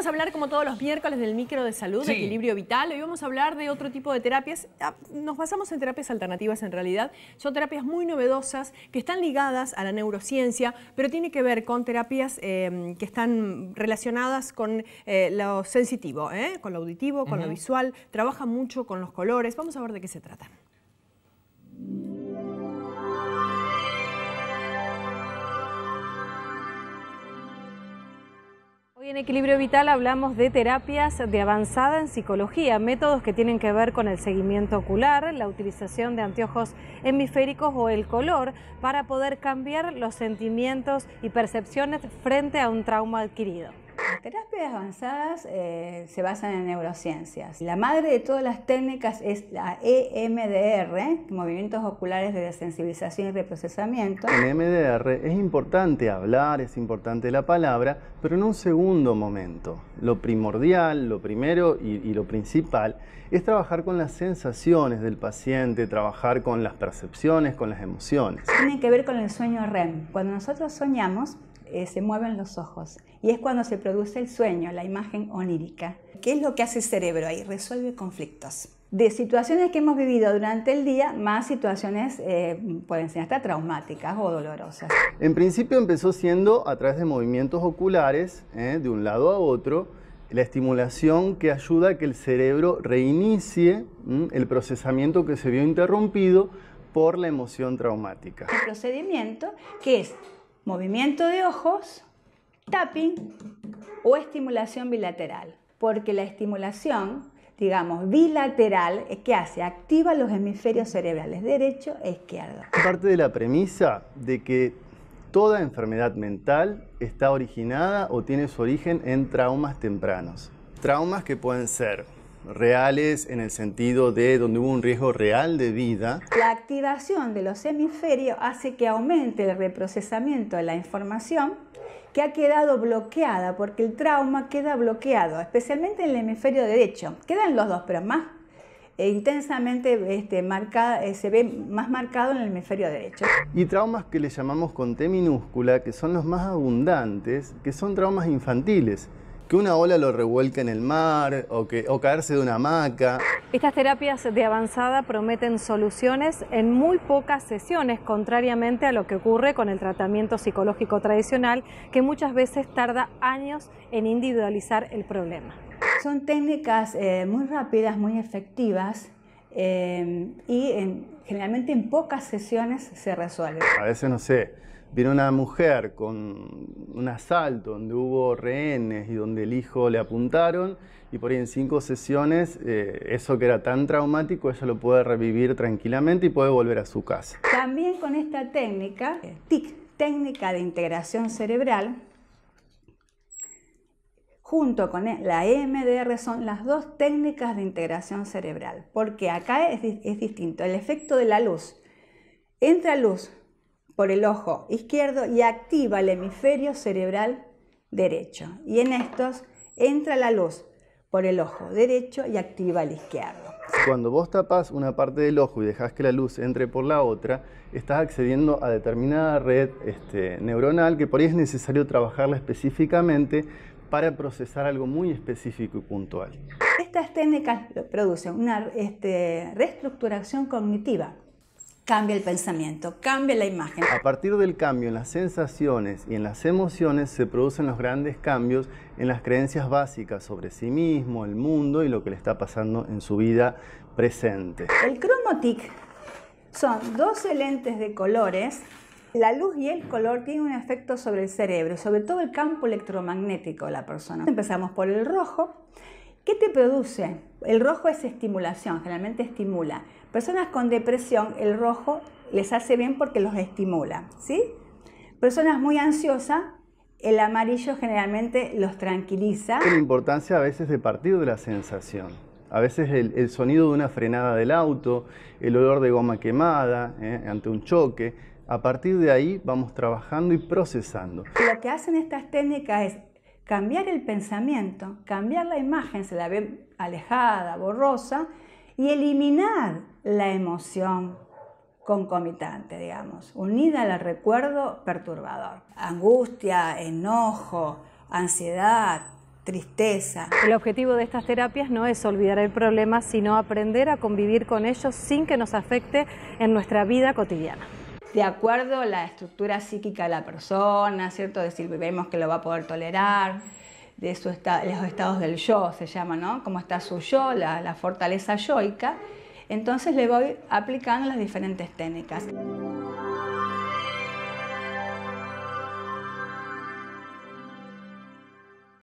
Vamos a hablar como todos los miércoles del micro de salud, de equilibrio vital. Hoy vamos a hablar de otro tipo de terapias. Ah, nos basamos en terapias alternativas en realidad. Son terapias muy novedosas que están ligadas a la neurociencia, pero tiene que ver con terapias eh, que están relacionadas con eh, lo sensitivo, ¿eh? con lo auditivo, con lo visual. Trabaja mucho con los colores. Vamos a ver de qué se trata. En Equilibrio Vital hablamos de terapias de avanzada en psicología, métodos que tienen que ver con el seguimiento ocular, la utilización de anteojos hemisféricos o el color para poder cambiar los sentimientos y percepciones frente a un trauma adquirido. Las terapias avanzadas eh, se basan en neurociencias. La madre de todas las técnicas es la EMDR, Movimientos Oculares de Desensibilización y Reprocesamiento. En EMDR es importante hablar, es importante la palabra, pero en un segundo momento. Lo primordial, lo primero y, y lo principal es trabajar con las sensaciones del paciente, trabajar con las percepciones, con las emociones. Tiene que ver con el sueño REM. Cuando nosotros soñamos, eh, se mueven los ojos y es cuando se produce el sueño, la imagen onírica. ¿Qué es lo que hace el cerebro ahí? Resuelve conflictos. De situaciones que hemos vivido durante el día, más situaciones eh, pueden ser hasta traumáticas o dolorosas. En principio empezó siendo a través de movimientos oculares, ¿eh? de un lado a otro, la estimulación que ayuda a que el cerebro reinicie el procesamiento que se vio interrumpido por la emoción traumática. El procedimiento que es movimiento de ojos, tapping o estimulación bilateral, porque la estimulación, digamos, bilateral, es que hace, activa los hemisferios cerebrales derecho e izquierdo. Parte de la premisa de que toda enfermedad mental está originada o tiene su origen en traumas tempranos. Traumas que pueden ser reales en el sentido de donde hubo un riesgo real de vida. La activación de los hemisferios hace que aumente el reprocesamiento de la información que ha quedado bloqueada, porque el trauma queda bloqueado, especialmente en el hemisferio derecho. Quedan los dos, pero más eh, intensamente este, marcada, eh, se ve más marcado en el hemisferio derecho. Y traumas que le llamamos con T minúscula, que son los más abundantes, que son traumas infantiles que una ola lo revuelca en el mar o, que, caerse de una hamaca. Estas terapias de avanzada prometen soluciones en muy pocas sesiones, contrariamente a lo que ocurre con el tratamiento psicológico tradicional, que muchas veces tarda años en individualizar el problema. Son técnicas eh, muy rápidas, muy efectivas eh, y generalmente en pocas sesiones se resuelven. A veces, no sé, Viene una mujer con un asalto donde hubo rehenes y donde el hijo le apuntaron y por ahí en cinco sesiones eh, eso que era tan traumático ella lo puede revivir tranquilamente y puede volver a su casa. También con esta técnica, TIC, técnica de integración cerebral, junto con e, la EMDR son las dos técnicas de integración cerebral, porque acá es, es distinto, el efecto de la luz. Entra luz por el ojo izquierdo y activa el hemisferio cerebral derecho. Y en estos entra la luz por el ojo derecho y activa el izquierdo. Cuando vos tapas una parte del ojo y dejas que la luz entre por la otra, estás accediendo a determinada red este, neuronal que por ahí es necesario trabajarla específicamente para procesar algo muy específico y puntual. Estas técnicas producen una este, reestructuración cognitiva cambia el pensamiento, cambia la imagen. A partir del cambio en las sensaciones y en las emociones se producen los grandes cambios en las creencias básicas sobre sí mismo, el mundo y lo que le está pasando en su vida presente. El cromotic son dos lentes de colores. La luz y el color tienen un efecto sobre el cerebro, sobre todo el campo electromagnético de la persona. Empezamos por el rojo, ¿Qué te produce? El rojo es estimulación, generalmente estimula. Personas con depresión, el rojo les hace bien porque los estimula, ¿sí? Personas muy ansiosas, el amarillo generalmente los tranquiliza. La importancia a veces de partir de la sensación. A veces el, sonido de una frenada del auto, el olor de goma quemada ¿eh? ante un choque. A partir de ahí vamos trabajando y procesando. Lo que hacen estas técnicas es cambiar el pensamiento, cambiar la imagen, se la ve alejada, borrosa, y eliminar la emoción concomitante, digamos, unida al recuerdo perturbador. Angustia, enojo, ansiedad, tristeza. El objetivo de estas terapias no es olvidar el problema, sino aprender a convivir con ellos sin que nos afecte en nuestra vida cotidiana de acuerdo a la estructura psíquica de la persona, ¿cierto? Decir vemos que lo va a poder tolerar, de su los estados del yo, se llama, ¿no? Cómo está su yo, la, la fortaleza yoica. Entonces le voy aplicando las diferentes técnicas.